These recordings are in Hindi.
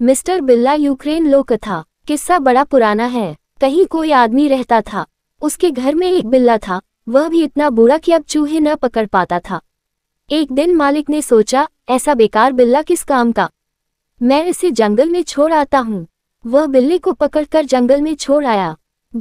मिस्टर बिल्ला यूक्रेन लोकथा किस्सा बड़ा पुराना है कहीं कोई आदमी रहता था उसके घर में एक बिल्ला था वह भी इतना बुरा कि अब चूहे न पकड़ पाता था एक दिन मालिक ने सोचा ऐसा बेकार बिल्ला किस काम का मैं इसे जंगल में छोड़ आता हूँ वह बिल्ली को पकड़कर जंगल में छोड़ आया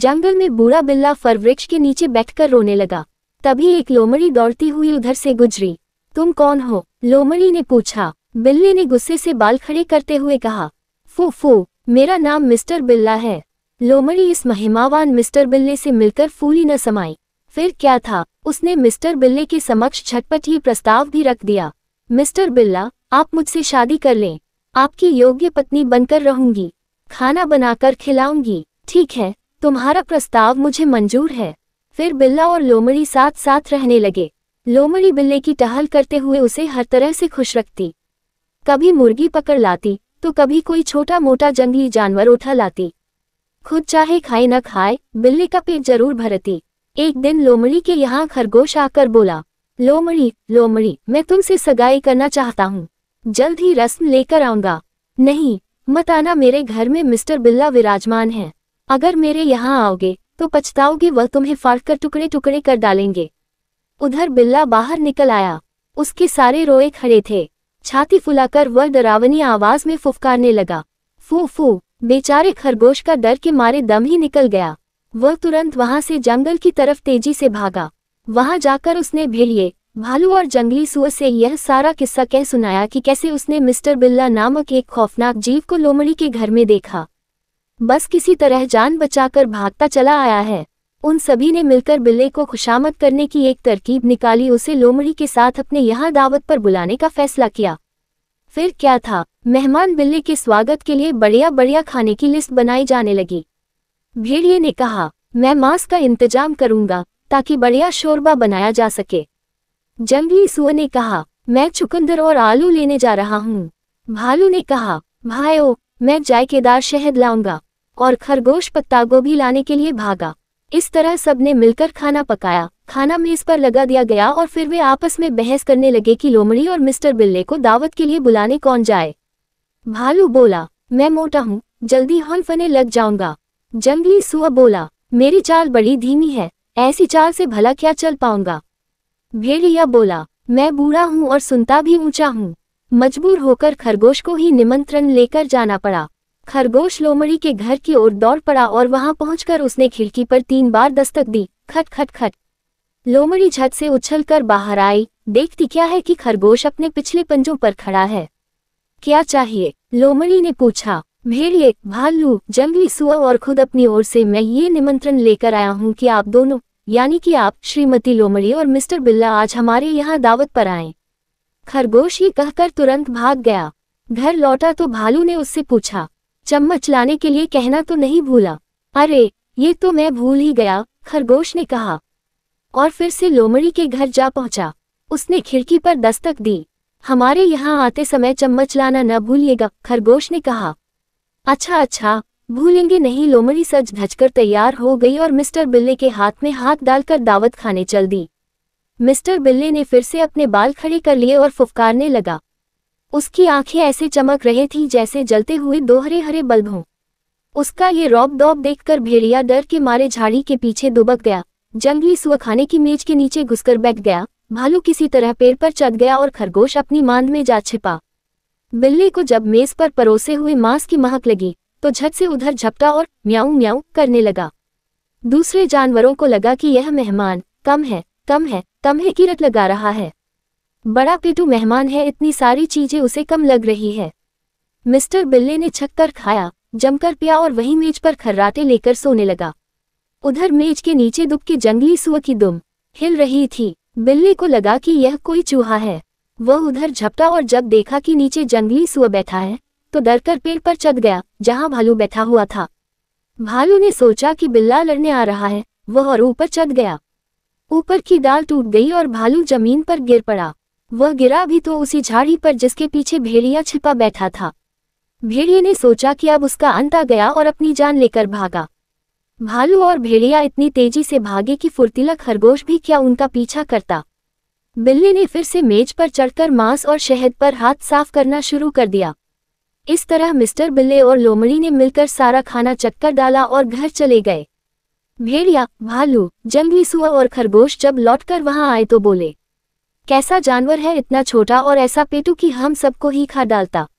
जंगल में बूढ़ा बिल्ला फरवृक्ष के नीचे बैठकर रोने लगा तभी एक लोमड़ी दौड़ती हुई उधर से गुजरी तुम कौन हो लोमड़ी ने पूछा बिल्ली ने गुस्से से बाल खड़े करते हुए कहा फू फू मेरा नाम मिस्टर बिल्ला है लोमड़ी इस महिमावान मिस्टर बिल्ले से मिलकर फूली न समाई फिर क्या था उसने मिस्टर बिल्ले के समक्ष झटपट ही प्रस्ताव भी रख दिया मिस्टर बिल्ला आप मुझसे शादी कर लें आपकी योग्य पत्नी बनकर रहूंगी खाना बनाकर खिलाऊंगी ठीक है तुम्हारा प्रस्ताव मुझे मंजूर है फिर बिल्ला और लोमड़ी साथ साथ रहने लगे लोमड़ी बिल्ले की टहल करते हुए उसे हर तरह से खुश रखती कभी मुर्गी पकड़ लाती तो कभी कोई छोटा मोटा जंगली जानवर उठा लाती खुद चाहे खाए न खाए बिल्ली का पेट जरूर भरती एक दिन लोमड़ी के यहाँ खरगोश आकर बोला लोमड़ी लोमड़ी मैं तुमसे सगाई करना चाहता हूँ जल्द ही रस्म लेकर आऊंगा नहीं मत आना मेरे घर में मिस्टर बिल्ला विराजमान है अगर मेरे यहाँ आओगे तो पछताओगे वह तुम्हें फाड़ कर टुकड़े टुकड़े कर डालेंगे उधर बिल्ला बाहर निकल आया उसके सारे रोए खड़े थे छाती फुलाकर वह डरावनी आवाज में फुफकारने लगा फू फू बेचारे खरगोश का डर के मारे दम ही निकल गया वह तुरंत वहां से जंगल की तरफ तेजी से भागा वहां जाकर उसने भेड़िए भालू और जंगली सुअर से यह सारा किस्सा कह सुनाया कि कैसे उसने मिस्टर बिल्ला नामक एक खौफनाक जीव को लोमड़ी के घर में देखा बस किसी तरह जान बचाकर भागता चला आया है उन सभी ने मिलकर बिल्ले को खुशामद करने की एक तरकीब निकाली उसे लोमड़ी के साथ अपने यहाँ दावत पर बुलाने का फैसला किया फिर क्या था मेहमान बिल्ले के स्वागत के लिए बढ़िया बढ़िया खाने की लिस्ट बनाई जाने लगी भेड़िए ने कहा मैं मांस का इंतजाम करूंगा ताकि बढ़िया शोरबा बनाया जा सके जंगली सुअ ने कहा मैं चुकंदर और आलू लेने जा रहा हूँ भालू ने कहा भाई मैं जायकेदार शहद लाऊंगा और खरगोश पत्ता गोभी लाने के लिए भागा इस तरह सब ने मिलकर खाना पकाया खाना मेज पर लगा दिया गया और फिर वे आपस में बहस करने लगे कि लोमड़ी और मिस्टर बिल्ले को दावत के लिए बुलाने कौन जाए भालू बोला मैं मोटा हूँ जल्दी हौलफने लग जाऊंगा जंगली सुअ बोला मेरी चाल बड़ी धीमी है ऐसी चाल से भला क्या चल पाऊंगा भेड़िया बोला मैं बूढ़ा हूँ और सुनता भी ऊंचा हूँ मजबूर होकर खरगोश को ही निमंत्रण लेकर जाना पड़ा खरगोश लोमड़ी के घर की ओर दौड़ पड़ा और वहां पहुंचकर उसने खिड़की पर तीन बार दस्तक दी खट खट खट लोमड़ी झट से उछलकर बाहर आई देखती क्या है कि खरगोश अपने पिछले पंजों पर खड़ा है क्या चाहिए लोमड़ी ने पूछा भेड़िए भालू जंगली सुअर और खुद अपनी ओर से मैं ये निमंत्रण लेकर आया हूँ कि आप दोनों यानी कि आप श्रीमती लोमड़ी और मिस्टर बिल्ला आज हमारे यहाँ दावत पर आए खरगोश ये कहकर तुरंत भाग गया घर लौटा तो भालू ने उससे पूछा चम्मच लाने के लिए कहना तो नहीं भूला अरे ये तो मैं भूल ही गया खरगोश ने कहा और फिर से लोमड़ी के घर जा पहुंचा उसने खिड़की पर दस्तक दी हमारे यहाँ आते समय चम्मच लाना न भूलिएगा खरगोश ने कहा अच्छा अच्छा भूलेंगे नहीं लोमड़ी सज धजकर तैयार हो गई और मिस्टर बिल्ले के हाथ में हाथ डालकर दावत खाने चल दी मिस्टर बिल्ले ने फिर से अपने बाल खड़े कर लिए और फुफकारने लगा उसकी आंखें ऐसे चमक रहे थीं जैसे जलते हुए दोहरे हरे बल्ब हों उसका ये रौब दौब देखकर भेड़िया डर के मारे झाड़ी के पीछे दुबक गया जंगली सुअर खाने की मेज के नीचे घुसकर बैठ गया भालू किसी तरह पेड़ पर चढ़ गया और खरगोश अपनी मांद में जा छिपा बिल्ली को जब मेज पर परोसे हुए मांस की महक लगी तो झट से उधर झपटा और म्याऊ म्याऊ करने लगा दूसरे जानवरों को लगा कि यह मेहमान कम है कम है कम है किरत लगा रहा है बड़ा पिटू मेहमान है इतनी सारी चीजें उसे कम लग रही है मिस्टर बिल्ले ने छक्कर खाया जमकर पिया और वही मेज पर खर्राटे लेकर सोने लगा उधर मेज के नीचे दुबकी जंगली सुअ की दुम हिल रही थी बिल्ले को लगा कि यह कोई चूहा है वह उधर झपटा और जब देखा कि नीचे जंगली सुअ बैठा है तो डरकर पेड़ पर चढ़ गया जहां भालू बैठा हुआ था भालू ने सोचा कि बिल्ला लड़ने आ रहा है वह और ऊपर चढ़ गया ऊपर की डाल टूट गई और भालू जमीन पर गिर पड़ा वह गिरा भी तो उसी झाड़ी पर जिसके पीछे भेड़िया छिपा बैठा था भेड़िए ने सोचा कि अब उसका अंत आ गया और अपनी जान लेकर भागा भालू और भेड़िया इतनी तेजी से भागे कि फुर्तीला खरगोश भी क्या उनका पीछा करता बिल्ली ने फिर से मेज पर चढ़कर मांस और शहद पर हाथ साफ करना शुरू कर दिया इस तरह मिस्टर बिल्ले और लोमड़ी ने मिलकर सारा खाना चक्कर डाला और घर चले गए भेड़िया भालू जंगली सुअर और खरगोश जब लौटकर वहां आए तो बोले कैसा जानवर है इतना छोटा और ऐसा पेटू कि हम सबको ही खा डालता